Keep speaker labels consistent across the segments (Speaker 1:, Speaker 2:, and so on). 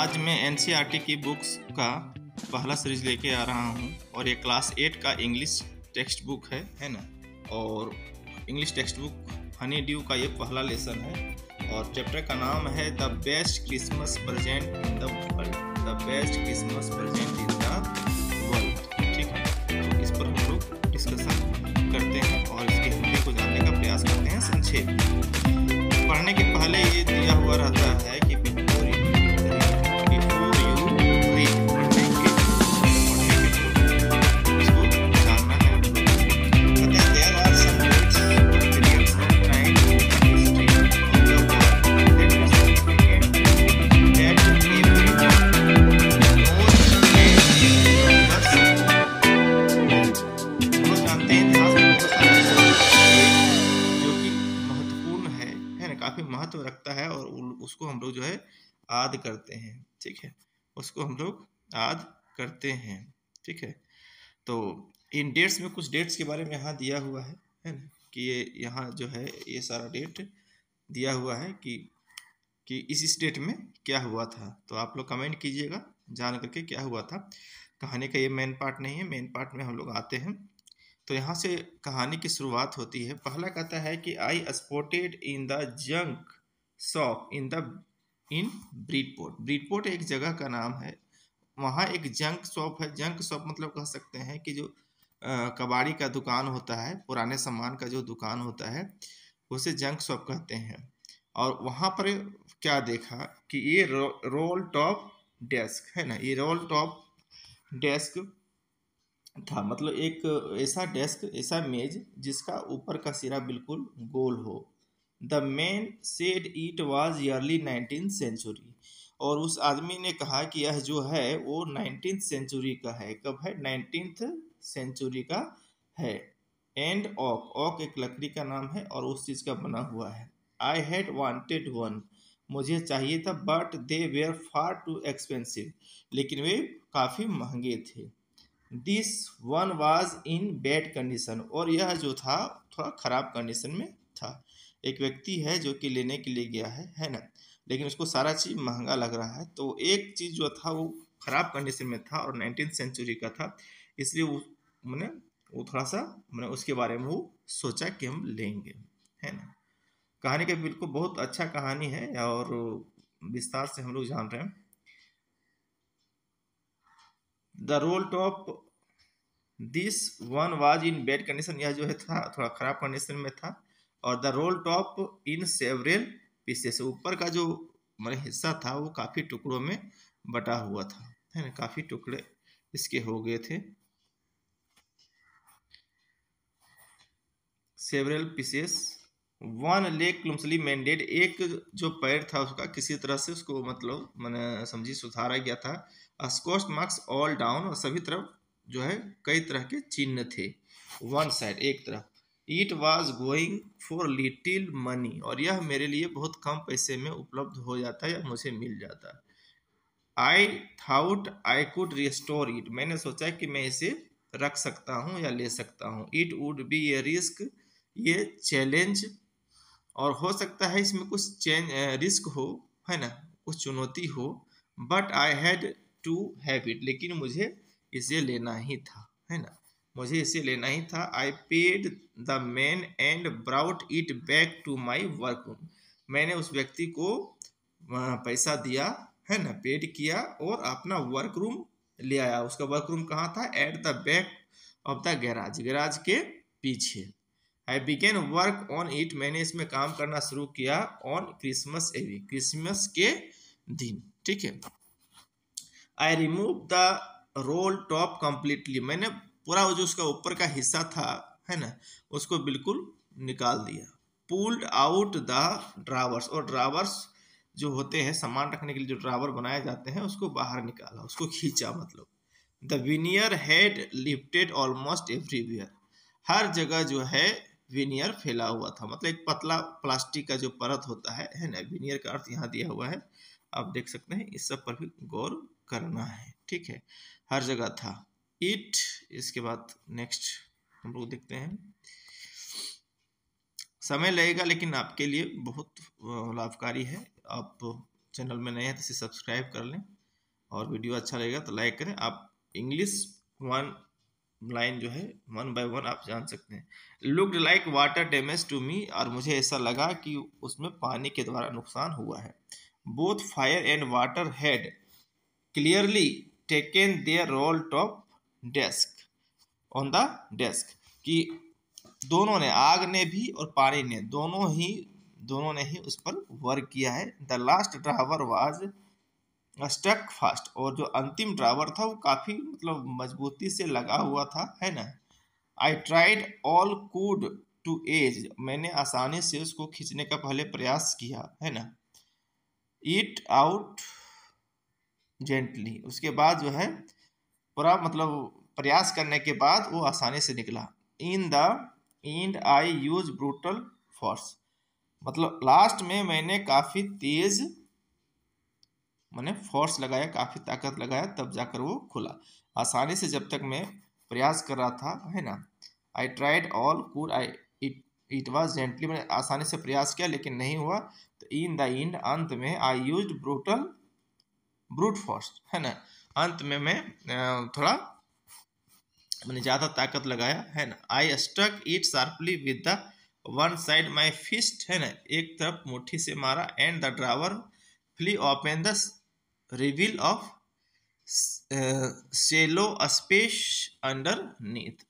Speaker 1: आज मैं N e की बुक्स का पहला सीरीज लेके आ रहा हूँ और ये क्लास एट का इंग्लिश टेक्स्ट बुक है है ना और English textbook honeydew का ये पहला लेसन है और चैप्टर का नाम है the best Christmas present in the world the best Christmas present in the world ठीक है तो इस पर हम लोग डिस्कशन करते हैं और इसके हिंदी को जानने का प्रयास करते हैं संक्षेप पढ़ने के पहले ये दिया हुआ रहता है उसको हम लोग जो है आद करते हैं ठीक है उसको हम लोग आद करते हैं ठीक है तो इन डेट्स में कुछ डेट्स के बारे में यहाँ दिया हुआ है है ना कि ये यहाँ जो है ये सारा डेट दिया हुआ है कि कि इस स्टेट में क्या हुआ था तो आप लोग कमेंट कीजिएगा जान करके क्या हुआ था कहानी का ये मेन पार्ट नहीं है मेन पार्ट में हम लोग आते हैं तो यहाँ से कहानी की शुरुआत होती है पहला कहता है कि I spotted in the junk shop in the in Bridport Bridport एक जगह का नाम है वहाँ एक जंक शॉप है जंक शॉप मतलब कह सकते हैं कि जो कबाड़ी का दुकान होता है पुराने सामान का जो दुकान होता है उसे जंक शॉप कहते हैं और वहाँ पर क्या देखा कि ये रो, रोल टॉप डेस्क है ना ये रोल टॉप डेस्क था मतलब एक ऐसा डेस्क ऐसा मेज जिसका ऊपर का सिरा बिल्कुल गोल हो the man said it was early nineteen century और उस आदमी ने कहा कि यह जो है वो नाइनटीन सेंचुरी का है कब है नाइनटीन सेंचुरी का है एंड ऑक ऑक एक लकड़ी का नाम है और उस चीज़ का बना हुआ है आई हैड वॉन्टेड वन मुझे चाहिए था but they were far too expensive लेकिन वे काफ़ी महंगे थे this one was in bad condition और यह जो था थोड़ा ख़राब कंडीशन में था एक व्यक्ति है जो कि लेने के लिए गया है है ना लेकिन उसको सारा चीज़ महंगा लग रहा है तो एक चीज़ जो था वो ख़राब कंडीशन में था और नाइनटीन सेंचुरी का था इसलिए वो मैंने वो थोड़ा सा मैंने उसके बारे में वो सोचा कि हम लेंगे है ना कहानी का बिल्कुल बहुत अच्छा कहानी है और विस्तार से हम लोग जान रहे हैं the roll top this one was in bad condition यह जो है था थोड़ा खराब कंडीशन में था और the roll top in several pieces ऊपर का जो मैंने हिस्सा था वो काफ़ी टुकड़ों में बटा हुआ था है ना काफ़ी टुकड़े इसके हो गए थे several pieces one leg clumsily mended एक जो पैर था उसका किसी तरह से उसको मतलब मैंने समझी सुधारा गया था स्कोस्ट मार्क्स ऑल डाउन और सभी तरफ जो है कई तरह के चिन्ह थे वन साइड एक तरफ it was going for little money और यह मेरे लिए बहुत कम पैसे में उपलब्ध हो जाता है या मुझे मिल जाता है I thought I could restore it मैंने सोचा कि मैं इसे रख सकता हूँ या ले सकता हूँ it would be a risk ये चैलेंज और हो सकता है इसमें कुछ चेंज रिस्क हो है ना कुछ चुनौती हो but I had to have it लेकिन मुझे इसे लेना ही था है ना मुझे इसे लेना ही था I paid the man and brought it back to my workroom मैंने उस व्यक्ति को पैसा दिया है ना पेड किया और अपना वर्क रूम ले आया उसका वर्क रूम कहाँ था at the back of the garage garage के पीछे I began work on it मैंने इसमें काम करना शुरू किया ऑन क्रिसमस एवी क्रिसमस के दिन ठीक है I removed the roll top completely मैंने पूरा वो जो उसका ऊपर का हिस्सा था है ना उसको बिल्कुल निकाल दिया पुल्ड आउट द ड्रावर्स और ड्रावर्स जो होते हैं सामान रखने के लिए जो ड्रावर बनाए जाते हैं उसको बाहर निकाला उसको खींचा मतलब the veneer had lifted almost everywhere हर जगह जो है विनियर फैला हुआ था मतलब एक पतला प्लास्टिक का जो परत होता है है ना विनियर का अर्थ यहाँ दिया हुआ है आप देख सकते हैं इस सब पर भी गौर करना है ठीक है हर जगह था इट इसके बाद नेक्स्ट हम लोग देखते हैं समय लगेगा लेकिन आपके लिए बहुत लाभकारी है आप चैनल में नए हैं तो इसे सब्सक्राइब कर लें और वीडियो अच्छा लगेगा तो लाइक करें आप इंग्लिश वन लाइन जो है वन बाय वन आप जान सकते हैं looked like water damage to me और मुझे ऐसा लगा कि उसमें पानी के द्वारा नुकसान हुआ है both fire and water had clearly taken their roll top desk on the desk कि दोनों ने आग ने भी और पानी ने दोनों ही दोनों ने ही उस पर वर्क किया है the last drawer was stuck fast और जो अंतिम ड्राइवर था वो काफ़ी मतलब मजबूती से लगा हुआ था है ना I tried all could to ease मैंने आसानी से उसको खींचने का पहले प्रयास किया है ना ईट आउट जेंटली उसके बाद जो है पूरा मतलब प्रयास करने के बाद वो आसानी से निकला in the end I use brutal force मतलब लास्ट में मैंने काफ़ी तेज मैंने फोर्स लगाया काफ़ी ताकत लगाया तब जाकर वो खुला आसानी से जब तक मैं प्रयास कर रहा था है ना I tried all could I it it was gently मैंने आसानी से प्रयास किया लेकिन नहीं हुआ तो इन द इंड अंत में I use brutal brute force है ना अंत में मैं थोड़ा मैंने ज़्यादा ताकत लगाया है ना I struck it sharply with the one side my fist है ना एक तरफ मुट्ठी से मारा and the drawer flew open the reveal of shallow space underneath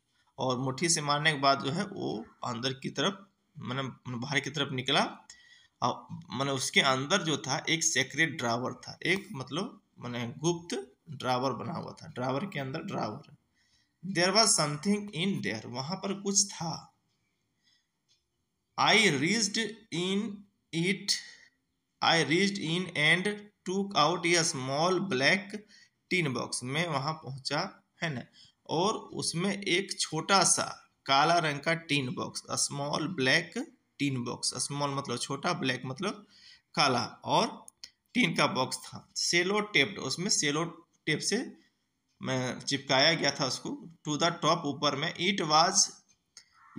Speaker 1: और मुट्ठी से मारने के बाद जो है वो अंदर की तरफ मैंने बाहर की तरफ निकला और मैंने उसके अंदर जो था एक सेक्रेट ड्रावर था एक मतलब मैंने गुप्त ड्रावर बना हुआ था ड्रावर के अंदर drawer there was something in there वहां पर कुछ था I reached in it I reached in and took out a small black tin box में वहां पहुंचा है ना और उसमें एक छोटा सा काला रंग का tin box small black tin box small मतलब छोटा ब्लैक मतलब काला और टीन का बॉक्स था सेलो टेप्ड उसमें सेलो टेप से में चिपकाया गया था उसको टू द टॉप ऊपर में इट वाज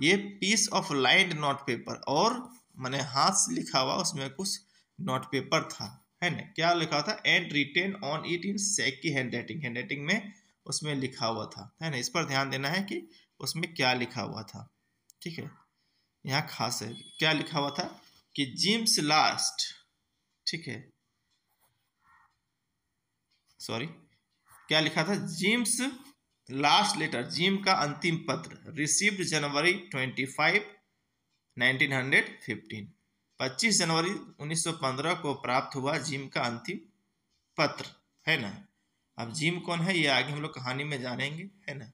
Speaker 1: ये piece of lined notepaper और मैंने हाथ से लिखा हुआ उसमें कुछ नोट पेपर था है ना क्या लिखा था and written on it in shaky handwriting handwriting में उसमें लिखा हुआ था है ना इस पर ध्यान देना है कि उसमें क्या लिखा हुआ था ठीक है यहाँ खास है क्या लिखा हुआ था कि जिम्स लास्ट ठीक है सॉरी क्या लिखा था जिम्स लास्ट लेटर जिम का अंतिम पत्र received January twenty five nineteen hundred fifteen पच्चीस जनवरी उन्नीस सौ पंद्रह को प्राप्त हुआ जिम का अंतिम पत्र है ना अब जिम कौन है ये आगे हम लोग कहानी में जानेंगे है ना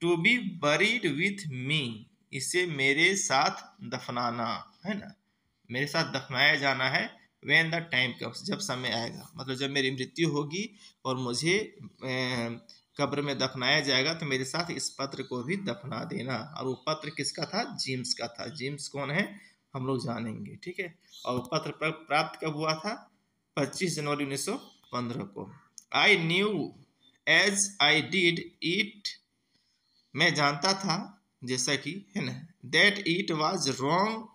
Speaker 1: to be buried with me इसे मेरे साथ दफनाना है ना मेरे साथ दफनाया जाना है वेन द टाइम कम्स जब समय आएगा मतलब जब मेरी मृत्यु होगी और मुझे अं, कब्र में दफनाया जाएगा तो मेरे साथ इस पत्र को भी दफना देना और वो पत्र किसका था जेम्स का था जेम्स कौन है हम लोग जानेंगे ठीक है और पत्र प्राप्त कब हुआ था 25 जनवरी 1915 को I knew as I did it मैं जानता था जैसा कि है ना that it was wrong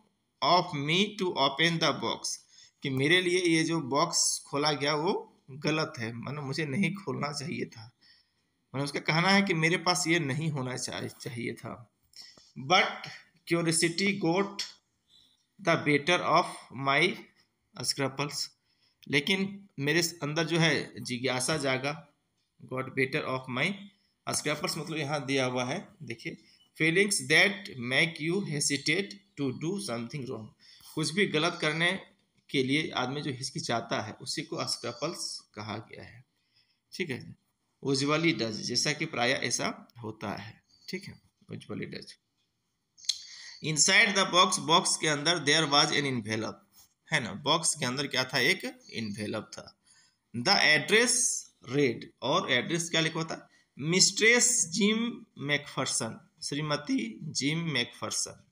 Speaker 1: of me to open the box कि मेरे लिए ये जो बॉक्स खोला गया वो गलत है मानो मुझे नहीं खोलना चाहिए था मैंने उसका कहना है कि मेरे पास ये नहीं होना चाहिए था but curiosity got the better of my scruples लेकिन मेरे अंदर जो है जिज्ञासा जागा got better of my scruples मतलब यहाँ दिया हुआ है देखिए feelings that make you hesitate to do something wrong कुछ भी गलत करने के लिए आदमी जो हिचकिचाता है उसी को अस्क्रपल्स कहा गया है ठीक है उज्ज्वली डज जैसा कि प्राय ऐसा होता है ठीक है उज्ज्वली डज inside the box box के अंदर देयर वाज एन इनवेलप है ना बॉक्स के अंदर क्या था एक इनवेलप था द एड्रेस रेड और एड्रेस क्या लिखा था मिस्ट्रेस जिम मैकफर्सन श्रीमती Jim McPherson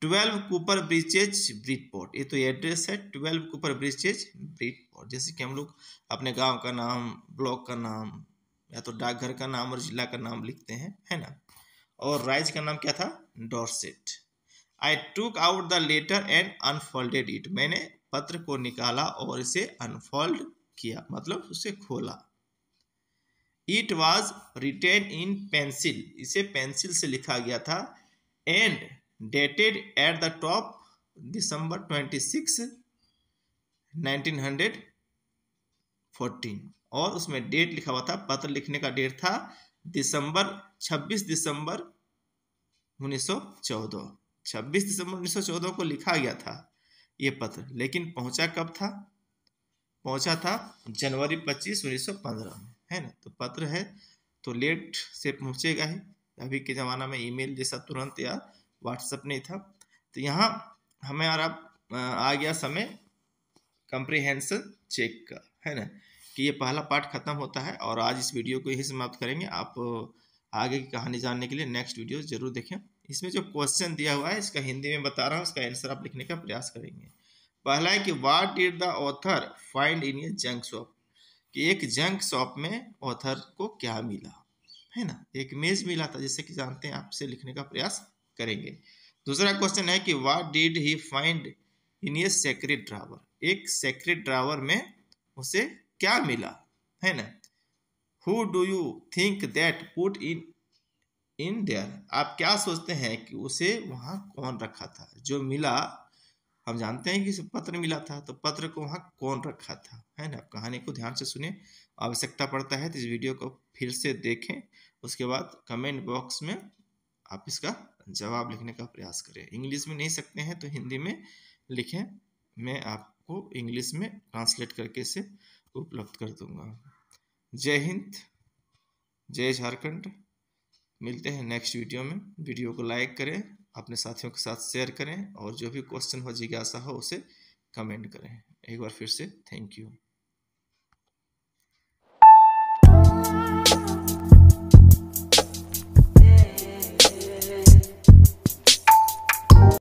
Speaker 1: twelve Cooper Bridges Bridport ये तो एड्रेस है ट्वेल्व कूपर ब्रिजेज ब्रिटपोर्ट जैसे कि हम लोग अपने गांव का नाम ब्लॉक का नाम या तो डाकघर का नाम और जिला का नाम लिखते हैं है ना और राज्य का नाम क्या था Dorset I took out the letter and unfolded it मैंने पत्र को निकाला और इसे अनफोल्ड किया मतलब उसे खोला it was written in pencil इसे पेंसिल से लिखा गया था and dated at the top December 26, 1914 और उसमें डेट लिखा हुआ था पत्र लिखने का डेट था दिसंबर 26 दिसंबर 1914 26 दिसंबर 1914 को लिखा गया था ये पत्र लेकिन पहुंचा कब था पहुंचा था जनवरी 25 1915 में है ना तो पत्र है तो लेट से पहुंचेगा ही अभी के ज़माना में ईमेल जैसा तुरंत या व्हाट्सएप नहीं था तो यहाँ हमें हमारा आ गया समय कंप्रिहेंसन चेक का है ना कि ये पहला पार्ट खत्म होता है और आज इस वीडियो को यही समाप्त करेंगे आप आगे की कहानी जानने के लिए नेक्स्ट वीडियो जरूर देखें इसमें जो क्वेश्चन दिया हुआ है इसका हिंदी में बता रहा हूँ इसका आंसर आप लिखने का प्रयास करेंगे पहला है कि what did the author find in a junk shop कि एक जंक शॉप में ऑथर को क्या मिला है ना एक मेज मिला था जैसे कि जानते हैं आपसे लिखने का प्रयास करेंगे दूसरा क्वेश्चन है कि what did he find in ये सेक्रेट ड्रावर एक सेक्रेट ड्रावर में उसे क्या मिला है ना who do you think that put in in there आप क्या सोचते हैं कि उसे वहाँ कौन रखा था जो मिला हम जानते हैं कि उसे पत्र मिला था तो पत्र को वहाँ कौन रखा था है ना कहानी को ध्यान से सुने आवश्यकता पड़ता है तो इस वीडियो को फिर से देखें उसके बाद कमेंट बॉक्स में आप इसका जवाब लिखने का प्रयास करें इंग्लिश में नहीं सकते हैं तो हिंदी में लिखें मैं आपको इंग्लिश में ट्रांसलेट करके इसे उपलब्ध कर दूंगा जय हिंद जय झारखंड मिलते हैं नेक्स्ट वीडियो में वीडियो को लाइक करें अपने साथियों के साथ शेयर करें और जो भी क्वेश्चन हो जिज्ञासा हो उसे कमेंट करें एक बार फिर से थैंक यू